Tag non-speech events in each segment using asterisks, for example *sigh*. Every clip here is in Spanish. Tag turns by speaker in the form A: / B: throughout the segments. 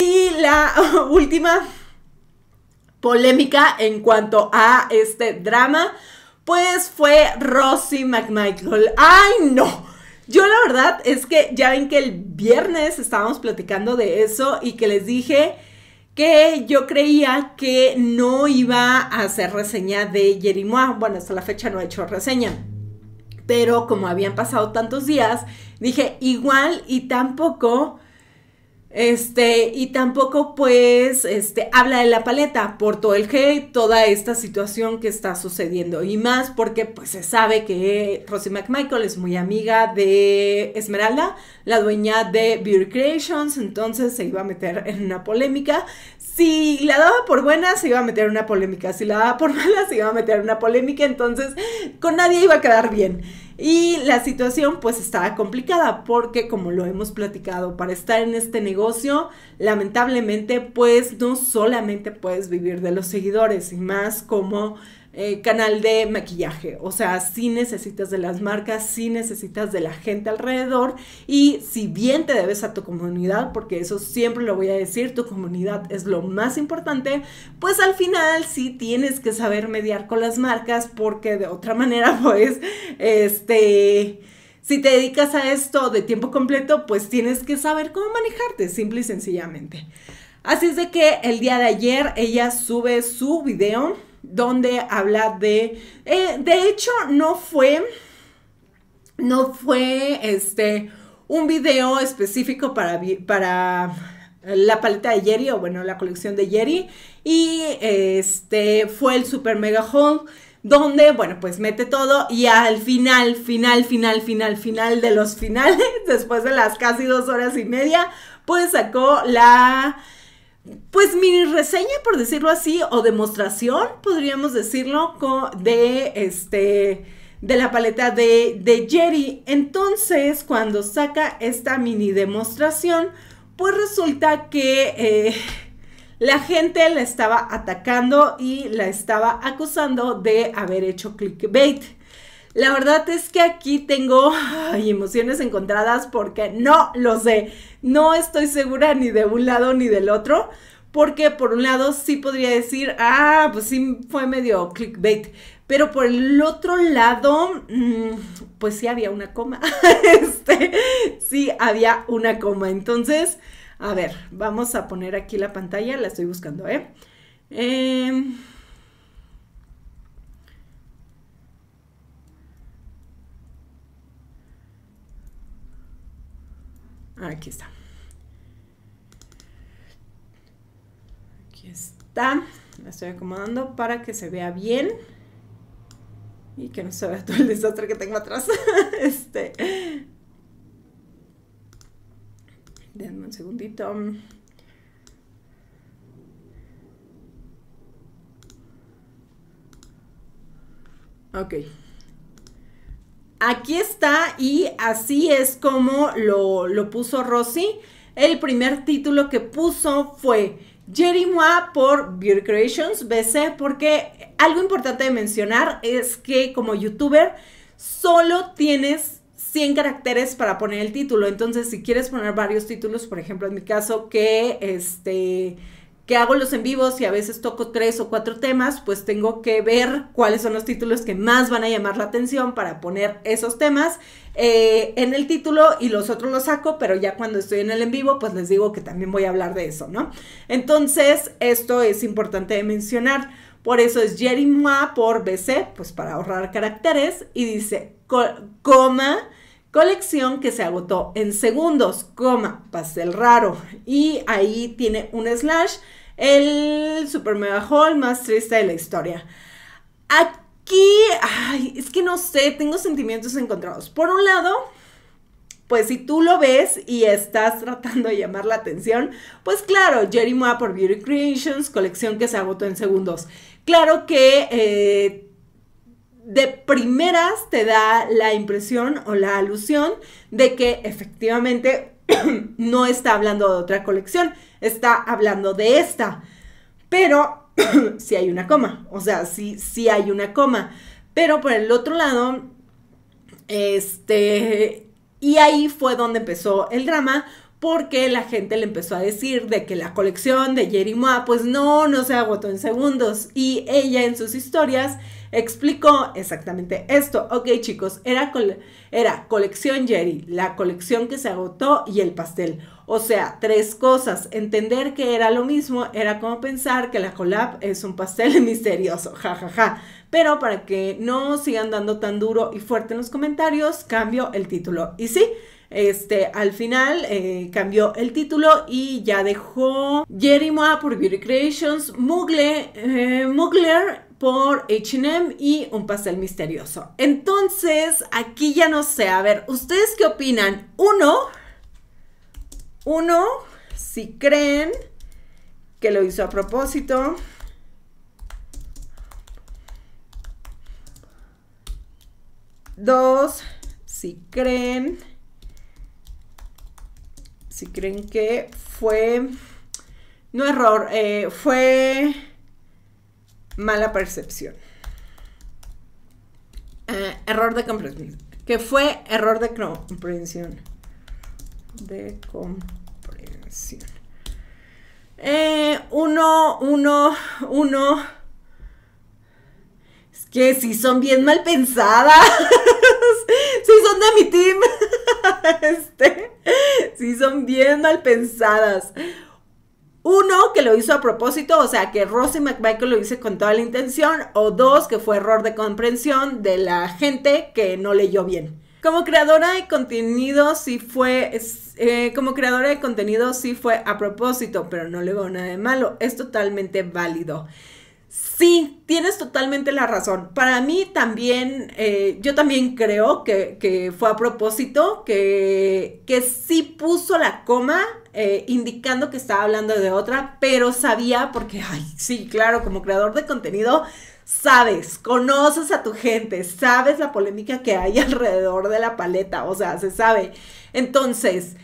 A: Y la *laughs* última polémica en cuanto a este drama, pues fue Rosie McMichael. ¡Ay, no! Yo la verdad es que ya ven que el viernes estábamos platicando de eso y que les dije que yo creía que no iba a hacer reseña de Jerimois. Bueno, hasta la fecha no he hecho reseña. Pero como habían pasado tantos días, dije igual y tampoco este, y tampoco pues, este, habla de la paleta por todo el hate, toda esta situación que está sucediendo. Y más porque pues se sabe que Rosie McMichael es muy amiga de Esmeralda, la dueña de Beauty Creations, entonces se iba a meter en una polémica si la daba por buena, se iba a meter una polémica. Si la daba por *laughs* mala, se iba a meter una polémica. Entonces, con nadie iba a quedar bien. Y la situación pues estaba complicada porque como lo hemos platicado, para estar en este negocio, lamentablemente pues no solamente puedes vivir de los seguidores y más como eh, canal de maquillaje. O sea, si necesitas de las marcas, si necesitas de la gente alrededor y si bien te debes a tu comunidad, porque eso siempre lo voy a decir, tu comunidad es lo más importante, pues al final sí tienes que saber mediar con las marcas porque de otra *laughs* manera pues este... Si te dedicas a esto de tiempo completo, pues tienes que saber cómo manejarte, simple y sencillamente. Así es de que el día de ayer ella sube su video donde habla de... Eh, de hecho, no fue... No fue este un video específico para, para la paleta de Jerry, o bueno, la colección de Jerry. Y este fue el Super Mega Haul, donde, bueno, pues mete todo. Y al final, final, final, final, final de los finales, *laughs* después de las casi dos horas y media, pues sacó la pues mini reseña, por decirlo así, o demostración, podríamos decirlo, de este de la paleta de, de Jerry. Entonces, cuando saca esta mini demostración, pues resulta que eh, la gente la estaba atacando y la estaba acusando de haber hecho clickbait. La verdad es que aquí tengo emociones encontradas porque no lo sé. No estoy segura ni de un lado ni del otro. Porque por un lado sí podría decir, ah, pues sí fue medio clickbait. Pero por el otro lado, mm, pues sí había una coma. *laughs* este, sí había una coma. Entonces, a ver, vamos a poner aquí la pantalla. La estoy buscando, ¿eh? Eh Aquí está. Aquí está. La estoy acomodando para que se vea bien y que no se vea todo el desastre que tengo atrás. *laughs* este. un segundito. Ok aquí está y así es como lo, puso Rosy. El primer título que puso fue Jerry Mois por Beauty Creations BC, porque algo importante de mencionar es que como youtuber solo tienes 100 caracteres para poner el título. Entonces, si quieres poner varios títulos, por ejemplo, en mi caso, que este que hago los en vivos y a veces toco tres o cuatro temas, pues tengo que ver cuáles son los títulos que más van a llamar la atención para poner esos temas eh, en el título y los otros los saco, pero ya cuando estoy en el en vivo, pues les digo que también voy a hablar de eso, ¿no? Entonces, esto es importante de mencionar. Por eso es Mois por BC, pues para ahorrar caracteres, y dice, coma, Colección que se agotó en segundos, coma, pastel raro. Y ahí tiene un slash el super mega haul más triste de la historia. Aquí, es que no sé, tengo sentimientos encontrados. Por un lado, pues si tú lo ves y estás *laughs* tratando de llamar la atención, pues claro, Jerry Moa por Beauty Creations, colección que se agotó en segundos. Claro que eh, de primeras te da la impresión o la alusión de que efectivamente *clears throat* no está hablando de otra colección, está hablando de esta. Pero si *clears throat* hay una coma, o sea, si si hay una coma. Pero por el otro lado, este, y ahí fue donde empezó el drama, porque la gente le empezó a decir de que la colección de Jerry Moa, pues no, no se agotó en segundos. Y ella en sus historias explicó exactamente esto. Ok, chicos, era, era colección Jerry, la colección que se agotó y el pastel. O sea, tres cosas. Entender que era lo mismo era como pensar que la collab es un pastel *laughs* misterioso. Ja, ja, ja. Pero para que no sigan dando tan duro y fuerte en los comentarios, cambio el título. Y sí, este, al final eh, cambió el título y ya dejó Jerry Moa por Beauty Creations. Mugler eh, por HM y un pastel misterioso. Entonces, aquí ya no sé, a ver, ¿ustedes qué opinan? Uno, uno, si creen que lo hizo a propósito. Dos, si creen, si creen que fue, no error, eh, fue mala percepción. Eh, error de comprensión. Que fue error de comprensión. De comprensión. Eh, uno, uno, uno. Es que si son bien mal pensadas. *laughs* si son de mi team. *laughs* este. Si son bien mal pensadas. Uno, que lo hizo a propósito, o sea, que Rosy McMichael lo hizo con toda la intención. O dos, que fue error de comprensión de la gente que no leyó bien. Como creadora de contenido sí fue, eh, como creadora de contenido sí fue a propósito, pero no le veo nada de malo, es totalmente válido. Sí, tienes totalmente la razón. Para mí también, eh, yo también creo que, fue a propósito, que, que sí puso la coma eh, indicando que estaba hablando de otra, pero sabía, porque, ay, sí, claro, como creador de contenido, sabes, conoces a tu gente, sabes la polémica que hay *laughs* alrededor de la paleta, o sea, se sabe. Entonces,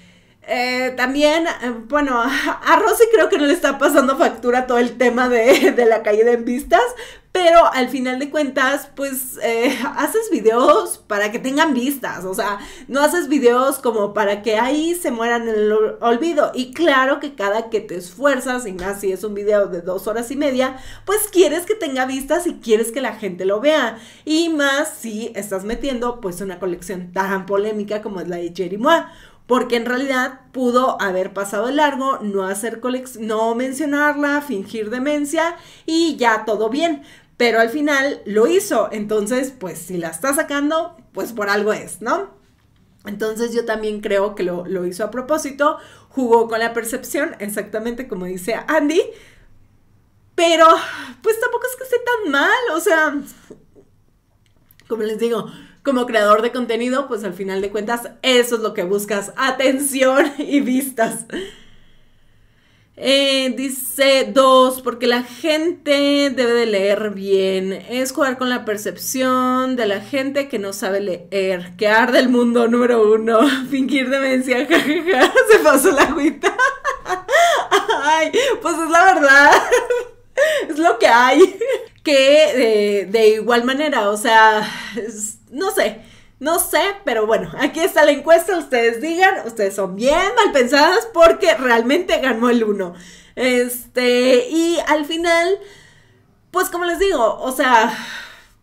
A: eh, también, eh, bueno, *laughs* a Rosy creo que no le está pasando factura todo el tema de, *laughs* de la caída en vistas, pero al final de cuentas, pues eh, *laughs* haces videos para que tengan vistas, o sea, no haces videos como para que ahí se mueran en el olvido. Y claro que cada que te esfuerzas, y más si es un video de dos horas y media, pues quieres que tenga vistas y quieres que la gente lo vea. Y más si estás metiendo pues una colección tan polémica como es la de Jerry porque en realidad pudo haber pasado el largo, no hacer no mencionarla, fingir demencia y ya todo bien pero al final lo hizo. Entonces, pues si la está sacando, pues por algo es, ¿no? Entonces yo también creo que lo, hizo a propósito, jugó con la percepción, exactamente como dice Andy, pero pues tampoco es que esté tan mal, o sea, como les digo, como creador de contenido, pues al final de cuentas eso es lo que buscas, atención y vistas. Eh, dice dos, porque la gente debe de leer bien. Es jugar con la percepción de la gente que no sabe leer. Que arde el mundo número uno. *laughs* Fingir demencia, *laughs* jajaja. Se pasó la agüita. *laughs* Ay, pues es la verdad. Es lo que hay. Que eh, de igual manera, o sea, no sé no sé, pero bueno, aquí está la encuesta, ustedes digan, ustedes son bien mal pensadas porque realmente ganó el 1. Este, y al final, pues como les digo, o sea,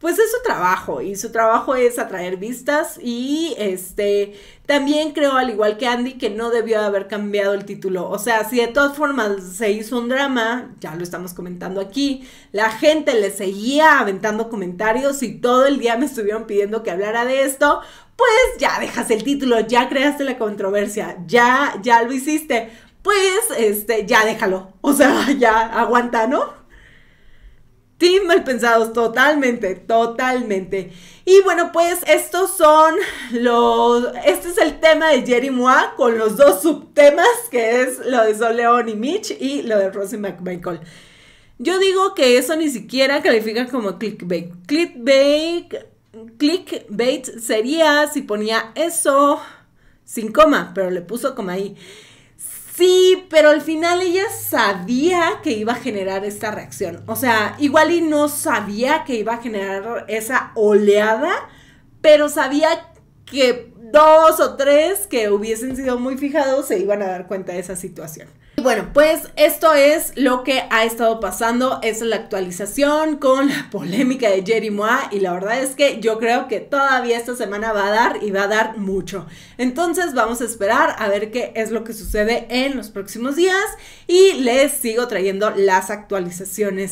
A: pues es su trabajo y su trabajo es atraer vistas y este también creo al igual que Andy que no debió haber cambiado el título, o sea, si de todas formas se hizo un drama, ya lo estamos comentando aquí, la gente le seguía aventando comentarios y todo el día me estuvieron pidiendo que hablara de esto, pues ya dejas el título, ya creaste la controversia, ya ya lo hiciste. Pues este ya déjalo, o sea, *laughs* ya aguanta, ¿no? Sí, mal pensados, totalmente, totalmente. Y bueno, pues estos son los. Este es el tema de Jerry Moa con los dos subtemas, que es lo de Sol León y Mitch y lo de Rosie McMichael. Yo digo que eso ni siquiera califica como clickbait. Clickbait, clickbait sería si ponía eso sin coma, pero le puso coma ahí. Sí, pero al final ella sabía que iba a generar esta reacción. O sea, igual y no sabía que iba a generar esa oleada, pero sabía que dos o tres que hubiesen sido muy fijados se iban a dar cuenta de esa situación. bueno, pues esto es lo que ha estado pasando, es la actualización con la polémica de Jerry Moa y la verdad es que yo creo que todavía esta semana va a dar y va a dar mucho. Entonces vamos a esperar a ver qué es lo que sucede en los próximos días y les sigo trayendo las actualizaciones.